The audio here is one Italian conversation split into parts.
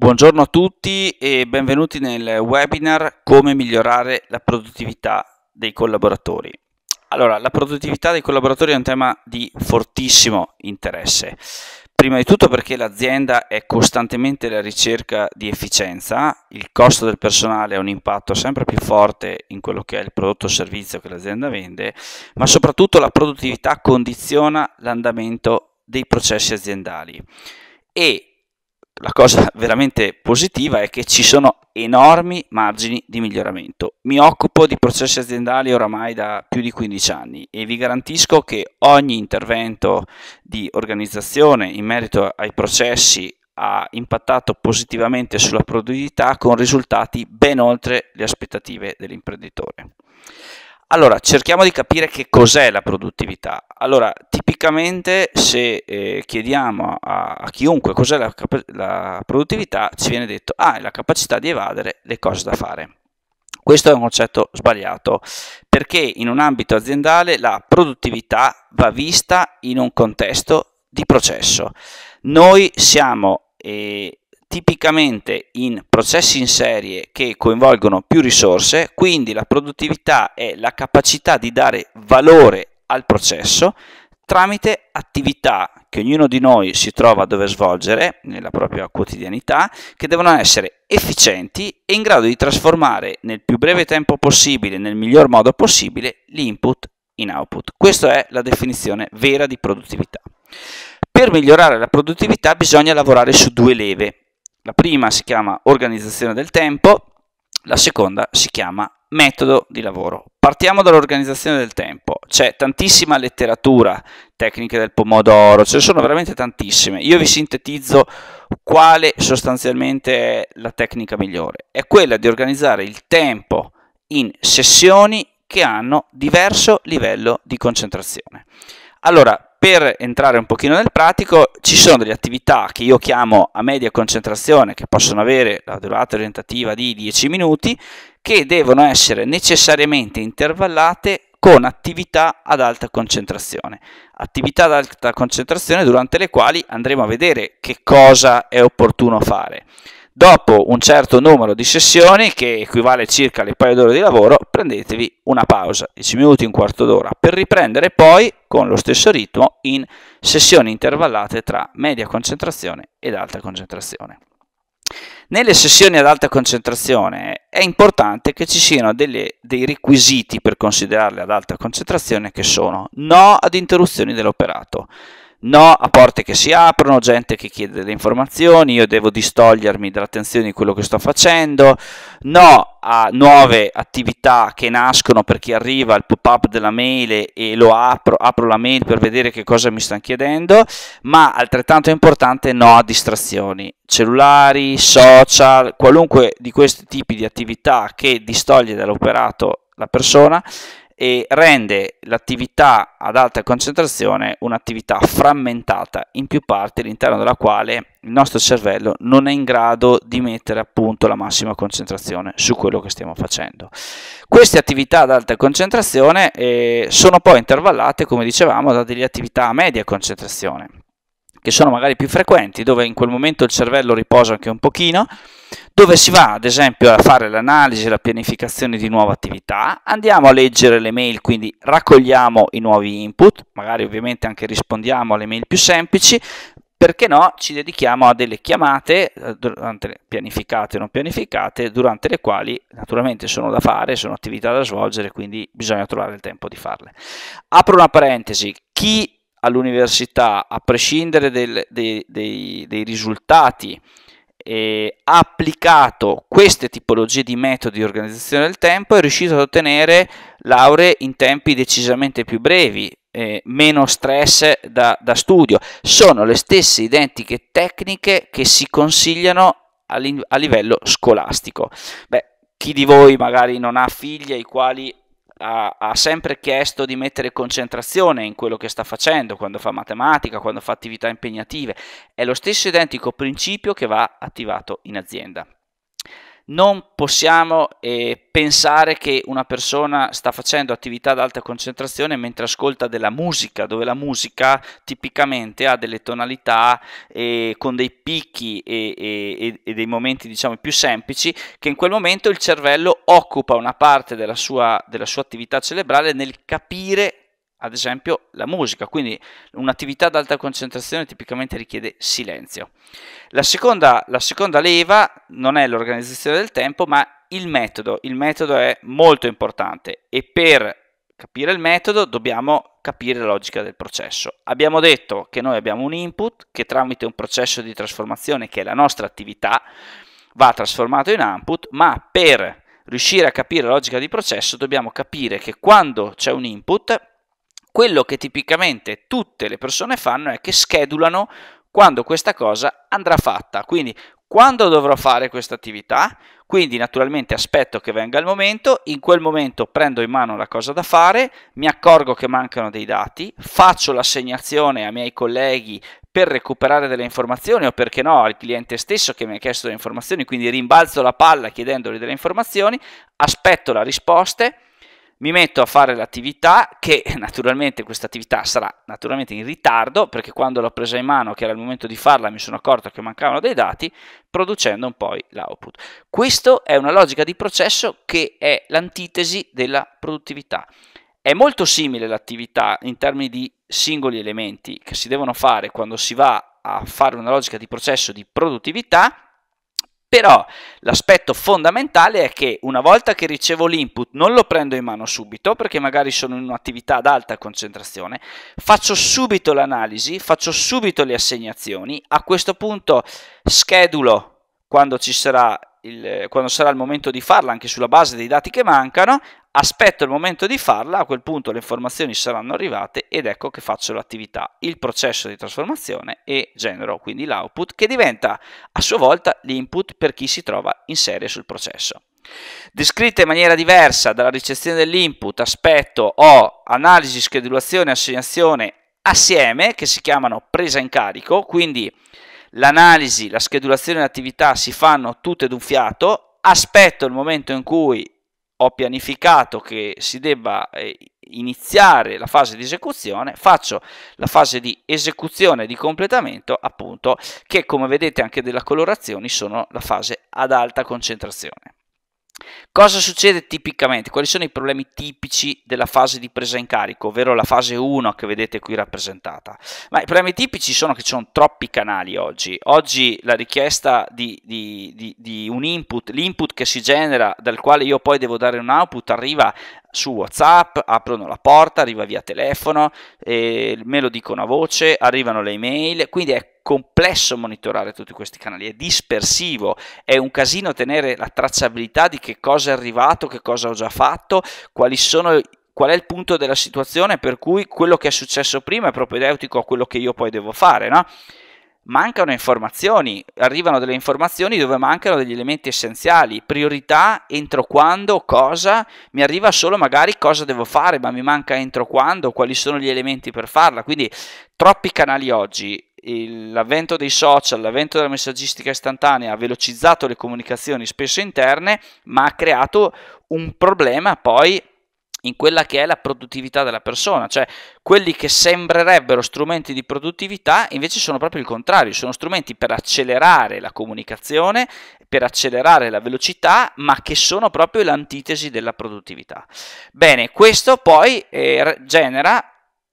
Buongiorno a tutti e benvenuti nel webinar Come migliorare la produttività dei collaboratori. Allora, la produttività dei collaboratori è un tema di fortissimo interesse. Prima di tutto perché l'azienda è costantemente alla ricerca di efficienza, il costo del personale ha un impatto sempre più forte in quello che è il prodotto o servizio che l'azienda vende, ma soprattutto la produttività condiziona l'andamento dei processi aziendali e la cosa veramente positiva è che ci sono enormi margini di miglioramento. Mi occupo di processi aziendali oramai da più di 15 anni e vi garantisco che ogni intervento di organizzazione in merito ai processi ha impattato positivamente sulla produttività con risultati ben oltre le aspettative dell'imprenditore. Allora, cerchiamo di capire che cos'è la produttività. Allora, tipicamente se eh, chiediamo a, a, chiunque cos'è la, la, produttività, ci viene detto, ah, è la capacità di evadere le cose da fare. Questo è un concetto sbagliato, perché in un ambito aziendale la produttività va vista in un contesto di processo. Noi siamo eh, tipicamente in processi in serie che coinvolgono più risorse, quindi la produttività è la capacità di dare valore al processo tramite attività che ognuno di noi si trova a dover svolgere nella propria quotidianità, che devono essere efficienti e in grado di trasformare nel più breve tempo possibile, nel miglior modo possibile, l'input in output. Questa è la definizione vera di produttività. Per migliorare la produttività bisogna lavorare su due leve, la prima si chiama organizzazione del tempo, la seconda si chiama metodo di lavoro. Partiamo dall'organizzazione del tempo, c'è tantissima letteratura, tecniche del pomodoro, ce ne sono veramente tantissime. Io vi sintetizzo quale sostanzialmente è la tecnica migliore. È quella di organizzare il tempo in sessioni che hanno diverso livello di concentrazione. Allora, per entrare un pochino nel pratico, ci sono delle attività che io chiamo a media concentrazione, che possono avere la durata orientativa di 10 minuti, che devono essere necessariamente intervallate con attività ad alta concentrazione. Attività ad alta concentrazione durante le quali andremo a vedere che cosa è opportuno fare. Dopo un certo numero di sessioni, che equivale circa alle paio d'ore di lavoro, prendetevi una pausa, 10 minuti, un quarto d'ora, per riprendere poi con lo stesso ritmo in sessioni intervallate tra media concentrazione ed alta concentrazione. Nelle sessioni ad alta concentrazione è importante che ci siano delle, dei requisiti per considerarle ad alta concentrazione che sono no ad interruzioni dell'operato, no a porte che si aprono, gente che chiede delle informazioni, io devo distogliermi dall'attenzione di quello che sto facendo, no a nuove attività che nascono per chi arriva al pop-up della mail e lo apro, apro la mail per vedere che cosa mi stanno chiedendo, ma altrettanto importante no a distrazioni, cellulari, social, qualunque di questi tipi di attività che distoglie dall'operato la persona e rende l'attività ad alta concentrazione un'attività frammentata in più parti all'interno della quale il nostro cervello non è in grado di mettere appunto la massima concentrazione su quello che stiamo facendo. Queste attività ad alta concentrazione eh, sono poi intervallate, come dicevamo, da delle attività a media concentrazione che sono magari più frequenti, dove in quel momento il cervello riposa anche un pochino, dove si va ad esempio a fare l'analisi la pianificazione di nuove attività, andiamo a leggere le mail, quindi raccogliamo i nuovi input, magari ovviamente anche rispondiamo alle mail più semplici, perché no, ci dedichiamo a delle chiamate eh, pianificate o non pianificate, durante le quali naturalmente sono da fare, sono attività da svolgere, quindi bisogna trovare il tempo di farle. Apro una parentesi, chi all'università, a prescindere del, dei, dei, dei, risultati, eh, ha applicato queste tipologie di metodi di organizzazione del tempo è riuscito ad ottenere lauree in tempi decisamente più brevi, eh, meno stress da, da studio. Sono le stesse identiche tecniche che si consigliano a livello scolastico. Beh, chi di voi magari non ha figli ai quali ha, ha, sempre chiesto di mettere concentrazione in quello che sta facendo, quando fa matematica, quando fa attività impegnative. È lo stesso identico principio che va attivato in azienda non possiamo eh, pensare che una persona sta facendo attività ad alta concentrazione mentre ascolta della musica, dove la musica tipicamente ha delle tonalità eh, con dei picchi e, e, e, dei momenti diciamo più semplici, che in quel momento il cervello occupa una parte della sua, della sua attività cerebrale nel capire ad esempio la musica, quindi un'attività ad alta concentrazione tipicamente richiede silenzio. La seconda, la seconda leva non è l'organizzazione del tempo, ma il metodo. Il metodo è molto importante e per capire il metodo dobbiamo capire la logica del processo. Abbiamo detto che noi abbiamo un input che tramite un processo di trasformazione che è la nostra attività va trasformato in output, ma per riuscire a capire la logica di processo dobbiamo capire che quando c'è un input quello che tipicamente tutte le persone fanno è che schedulano quando questa cosa andrà fatta. Quindi quando dovrò fare questa attività, quindi naturalmente aspetto che venga il momento, in quel momento prendo in mano la cosa da fare, mi accorgo che mancano dei dati, faccio l'assegnazione ai miei colleghi per recuperare delle informazioni o perché no al cliente stesso che mi ha chiesto delle informazioni, quindi rimbalzo la palla chiedendogli delle informazioni, aspetto la risposta mi metto a fare l'attività che naturalmente questa attività sarà naturalmente in ritardo perché quando l'ho presa in mano che era il momento di farla mi sono accorto che mancavano dei dati producendo poi l'output. Questa è una logica di processo che è l'antitesi della produttività. È molto simile l'attività in termini di singoli elementi che si devono fare quando si va a fare una logica di processo di produttività però l'aspetto fondamentale è che una volta che ricevo l'input non lo prendo in mano subito perché magari sono in un'attività ad alta concentrazione, faccio subito l'analisi, faccio subito le assegnazioni, a questo punto schedulo quando, sarà il, quando sarà il momento di farla anche sulla base dei dati che mancano, aspetto il momento di farla, a quel punto le informazioni saranno arrivate ed ecco che faccio l'attività, il processo di trasformazione e genero quindi l'output che diventa a sua volta l'input per chi si trova in serie sul processo. Descritta in maniera diversa dalla ricezione dell'input, aspetto o analisi, schedulazione e assegnazione assieme che si chiamano presa in carico, quindi l'analisi, la schedulazione e l'attività si fanno tutte d'un fiato, aspetto il momento in cui ho pianificato che si debba eh, iniziare la fase di esecuzione, faccio la fase di esecuzione di completamento, appunto, che come vedete anche della colorazione sono la fase ad alta concentrazione. Cosa succede tipicamente? Quali sono i problemi tipici della fase di presa in carico, ovvero la fase 1 che vedete qui rappresentata? Ma I problemi tipici sono che ci sono troppi canali oggi. Oggi la richiesta di, di, di, di un input, l'input che si genera dal quale io poi devo dare un output arriva su WhatsApp, aprono la porta, arriva via telefono, eh, me lo dicono a voce, arrivano le email, quindi è complesso monitorare tutti questi canali, è dispersivo, è un casino tenere la tracciabilità di che cosa è arrivato, che cosa ho già fatto, quali sono qual è il punto della situazione per cui quello che è successo prima è propedeutico a quello che io poi devo fare, no? mancano informazioni, arrivano delle informazioni dove mancano degli elementi essenziali, priorità, entro quando, cosa, mi arriva solo magari cosa devo fare, ma mi manca entro quando, quali sono gli elementi per farla, quindi troppi canali oggi, l'avvento dei social, l'avvento della messaggistica istantanea ha velocizzato le comunicazioni spesso interne, ma ha creato un problema poi in quella che è la produttività della persona, cioè quelli che sembrerebbero strumenti di produttività invece sono proprio il contrario, sono strumenti per accelerare la comunicazione, per accelerare la velocità, ma che sono proprio l'antitesi della produttività. Bene, questo poi eh, genera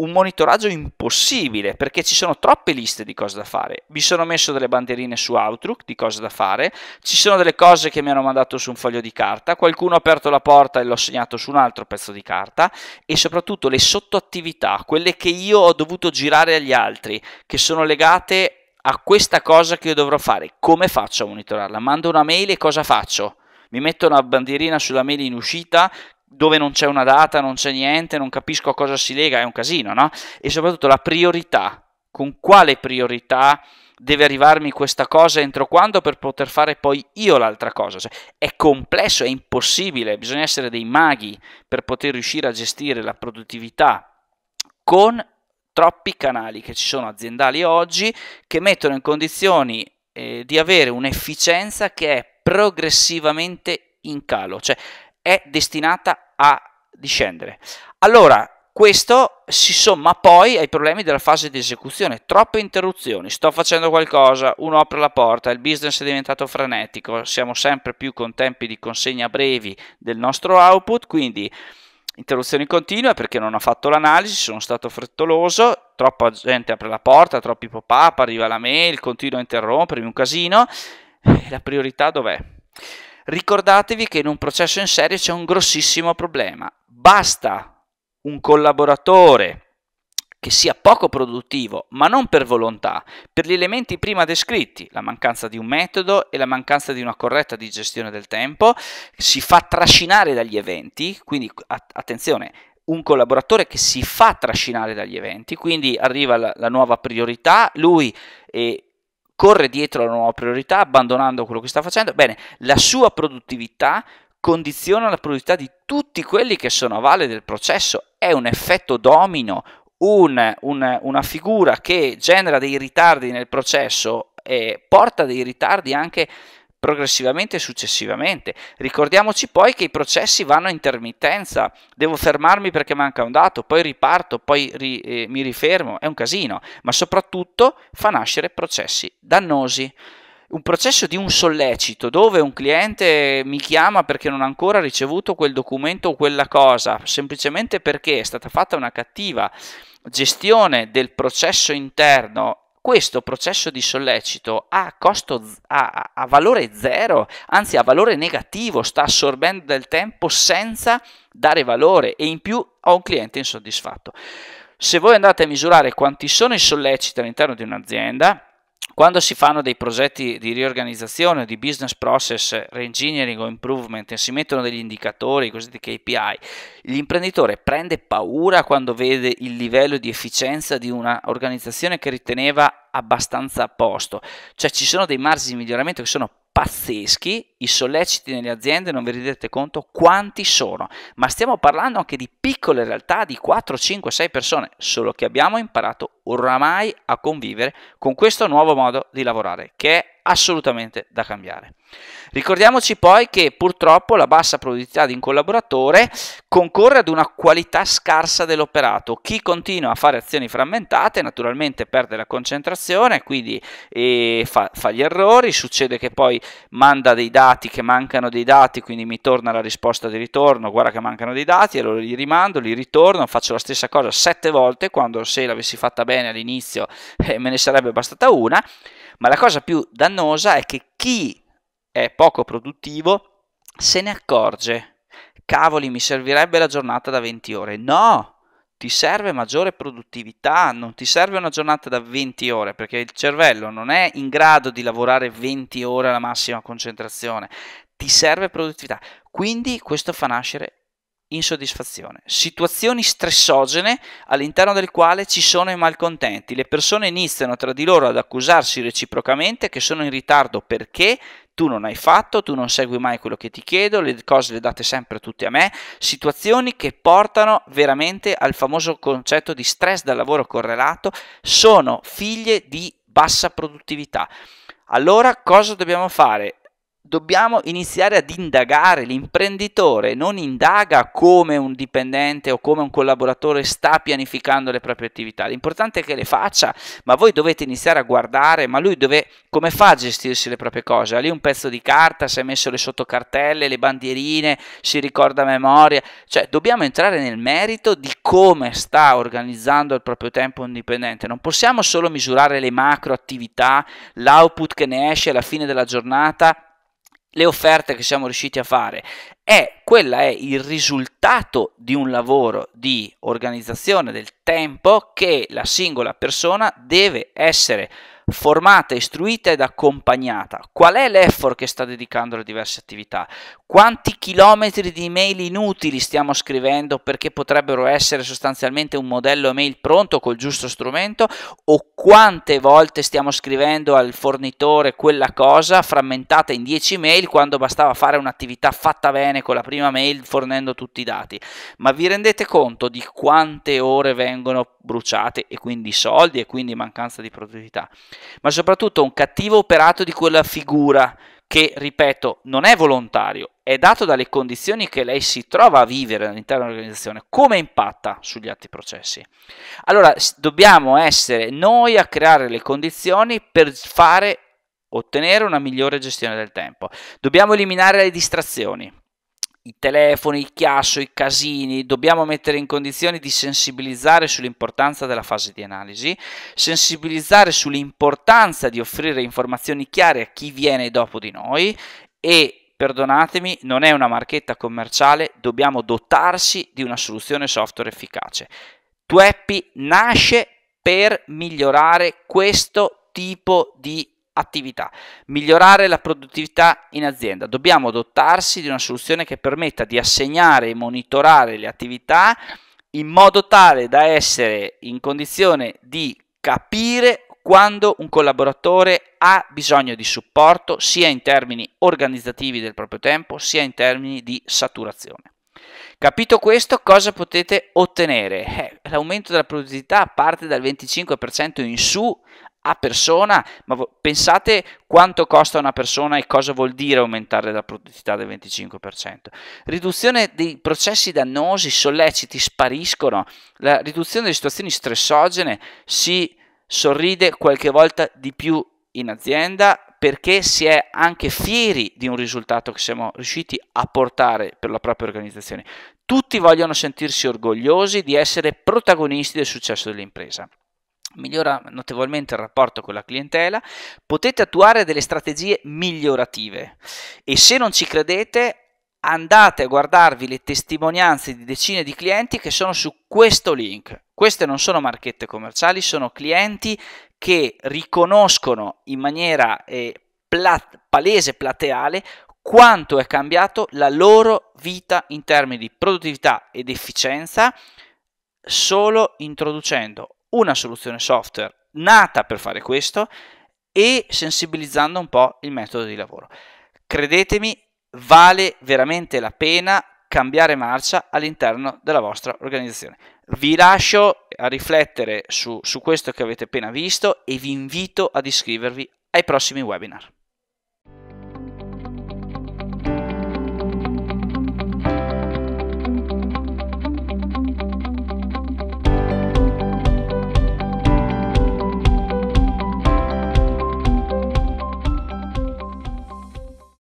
un monitoraggio impossibile perché ci sono troppe liste di cose da fare. Mi sono messo delle bandierine su Outlook di cose da fare, ci sono delle cose che mi hanno mandato su un foglio di carta, qualcuno ha aperto la porta e l'ho segnato su un altro pezzo di carta e soprattutto le sottoattività, quelle che io ho dovuto girare agli altri, che sono legate a questa cosa che io dovrò fare. Come faccio a monitorarla? Mando una mail e cosa faccio? mi metto una bandierina sulla mail in uscita dove non c'è una data, non c'è niente, non capisco a cosa si lega, è un casino, no? E soprattutto la priorità, con quale priorità deve arrivarmi questa cosa entro quando per poter fare poi io l'altra cosa. Cioè, è complesso, è impossibile, bisogna essere dei maghi per poter riuscire a gestire la produttività con troppi canali che ci sono aziendali oggi che mettono in condizioni eh, di avere un'efficienza che è progressivamente in calo. Cioè, è destinata a discendere. Allora, questo si somma poi ai problemi della fase di esecuzione, troppe interruzioni, sto facendo qualcosa, uno apre la porta, il business è diventato frenetico, siamo sempre più con tempi di consegna brevi del nostro output, quindi interruzioni continue perché non ho fatto l'analisi, sono stato frettoloso, troppa gente apre la porta, troppi pop-up, arriva la mail, continuo a interrompermi, un casino, la priorità dov'è? ricordatevi che in un processo in serie c'è un grossissimo problema. Basta un collaboratore che sia poco produttivo, ma non per volontà, per gli elementi prima descritti, la mancanza di un metodo e la mancanza di una corretta digestione del tempo, si fa trascinare dagli eventi, quindi attenzione, un collaboratore che si fa trascinare dagli eventi, quindi arriva la, la nuova priorità, lui eh, corre dietro alla nuova priorità abbandonando quello che sta facendo, bene, la sua produttività condiziona la produttività di tutti quelli che sono a valle del processo, è un effetto domino, un, un, una figura che genera dei ritardi nel processo e porta dei ritardi anche progressivamente e successivamente. Ricordiamoci poi che i processi vanno a intermittenza, devo fermarmi perché manca un dato, poi riparto, poi ri, eh, mi rifermo, è un casino, ma soprattutto fa nascere processi dannosi. Un processo di un sollecito dove un cliente mi chiama perché non ha ancora ricevuto quel documento o quella cosa, semplicemente perché è stata fatta una cattiva gestione del processo interno questo processo di sollecito ha, costo, ha, ha, valore zero, anzi ha valore negativo, sta assorbendo del tempo senza dare valore e in più ho un cliente insoddisfatto. Se voi andate a misurare quanti sono i solleciti all'interno di un'azienda, quando si fanno dei progetti di riorganizzazione, di business process, reengineering o improvement, e si mettono degli indicatori, i cosiddetti KPI, l'imprenditore prende paura quando vede il livello di efficienza di un'organizzazione che riteneva abbastanza a posto, cioè ci sono dei margini di miglioramento che sono pazzeschi, i solleciti nelle aziende non vi rendete conto quanti sono, ma stiamo parlando anche di piccole realtà di 4, 5, 6 persone, solo che abbiamo imparato oramai a convivere con questo nuovo modo di lavorare che è assolutamente da cambiare. Ricordiamoci poi che purtroppo la bassa produttività di un collaboratore concorre ad una qualità scarsa dell'operato. Chi continua a fare azioni frammentate naturalmente perde la concentrazione, quindi eh, fa, fa, gli errori, succede che poi manda dei dati che mancano dei dati, quindi mi torna la risposta di ritorno, guarda che mancano dei dati, allora li rimando, li ritorno, faccio la stessa cosa sette volte quando se l'avessi fatta bene all'inizio eh, me ne sarebbe bastata una ma la cosa più dannosa è che chi è poco produttivo se ne accorge. Cavoli, mi servirebbe la giornata da 20 ore. No, ti serve maggiore produttività, non ti serve una giornata da 20 ore, perché il cervello non è in grado di lavorare 20 ore alla massima concentrazione, ti serve produttività. Quindi questo fa nascere insoddisfazione, situazioni stressogene all'interno del quale ci sono i malcontenti, le persone iniziano tra di loro ad accusarsi reciprocamente che sono in ritardo perché tu non hai fatto, tu non segui mai quello che ti chiedo, le cose le date sempre tutte a me, situazioni che portano veramente al famoso concetto di stress dal lavoro correlato, sono figlie di bassa produttività. Allora cosa dobbiamo fare? dobbiamo iniziare ad indagare. L'imprenditore non indaga come un dipendente o come un collaboratore sta pianificando le proprie attività. L'importante è che le faccia, ma voi dovete iniziare a guardare, ma lui dove, come fa a gestirsi le proprie cose? Ha lì un pezzo di carta, si è messo le sottocartelle, le bandierine, si ricorda a memoria. Cioè, dobbiamo entrare nel merito di come sta organizzando il proprio tempo un dipendente. Non possiamo solo misurare le macro attività, l'output che ne esce alla fine della giornata le offerte che siamo riusciti a fare è quella è il risultato di un lavoro di organizzazione del tempo che la singola persona deve essere formata, istruita ed accompagnata. Qual è l'effort che sta dedicando alle diverse attività? Quanti chilometri di mail inutili stiamo scrivendo perché potrebbero essere sostanzialmente un modello mail pronto col giusto strumento? O quante volte stiamo scrivendo al fornitore quella cosa frammentata in 10 mail quando bastava fare un'attività fatta bene con la prima mail fornendo tutti i dati? Ma vi rendete conto di quante ore vengono bruciate e quindi soldi e quindi mancanza di produttività? ma soprattutto un cattivo operato di quella figura che, ripeto, non è volontario, è dato dalle condizioni che lei si trova a vivere all'interno dell'organizzazione, come impatta sugli atti processi. Allora, dobbiamo essere noi a creare le condizioni per fare ottenere una migliore gestione del tempo. Dobbiamo eliminare le distrazioni, i telefoni, il chiasso, i casini, dobbiamo mettere in condizione di sensibilizzare sull'importanza della fase di analisi, sensibilizzare sull'importanza di offrire informazioni chiare a chi viene dopo di noi e perdonatemi, non è una marchetta commerciale, dobbiamo dotarsi di una soluzione software efficace. Tueppi nasce per migliorare questo tipo di attività, migliorare la produttività in azienda. Dobbiamo dotarsi di una soluzione che permetta di assegnare e monitorare le attività in modo tale da essere in condizione di capire quando un collaboratore ha bisogno di supporto sia in termini organizzativi del proprio tempo sia in termini di saturazione. Capito questo, cosa potete ottenere? Eh, l'aumento della produttività parte dal 25% in su a persona, ma pensate quanto costa una persona e cosa vuol dire aumentare la produttività del 25%. Riduzione dei processi dannosi, solleciti spariscono, la riduzione delle situazioni stressogene si sorride qualche volta di più in azienda perché si è anche fieri di un risultato che siamo riusciti a portare per la propria organizzazione. Tutti vogliono sentirsi orgogliosi di essere protagonisti del successo dell'impresa migliora notevolmente il rapporto con la clientela, potete attuare delle strategie migliorative e se non ci credete andate a guardarvi le testimonianze di decine di clienti che sono su questo link. Queste non sono marchette commerciali, sono clienti che riconoscono in maniera eh, plat palese, plateale, quanto è cambiato la loro vita in termini di produttività ed efficienza solo introducendo una soluzione software nata per fare questo e sensibilizzando un po' il metodo di lavoro. Credetemi, vale veramente la pena cambiare marcia all'interno della vostra organizzazione. Vi lascio a riflettere su, su questo che avete appena visto e vi invito ad iscrivervi ai prossimi webinar.